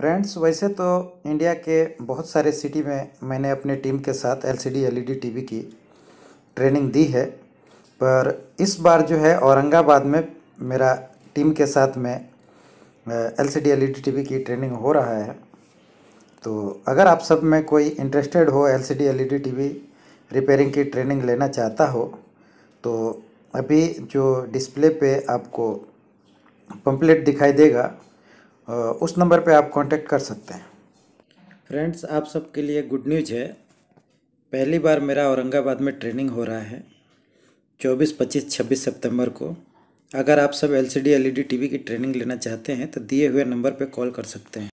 friends वैसे तो India के बहुत सारे सिटी में मैंने अपने टीम के साथ एलसीडी एलईडी टीवी की ट्रेनिंग दी है पर इस बार जो है औरंगाबाद में मेरा टीम के साथ में एलसीडी एलईडी टीवी की ट्रेनिंग हो रहा है तो अगर आप सब में कोई इंटरेस्टेड हो एलसीडी एलईडी टीवी रिपेयरिंग की ट्रेनिंग लेना चाहता हो तो अभी जो डिस्प्ले पे आपको पम्पलेट दिखाई देगा उस नंबर पे आप कांटेक्ट कर सकते हैं फ्रेंड्स आप सबके लिए गुड न्यूज है पहली बार मेरा औरंगाबाद में ट्रेनिंग हो रहा है 24, 25, 26 सितंबर को अगर आप सब L C D L E D T V की ट्रेनिंग लेना चाहते हैं तो दिए हुए नंबर पर कॉल कर सकते हैं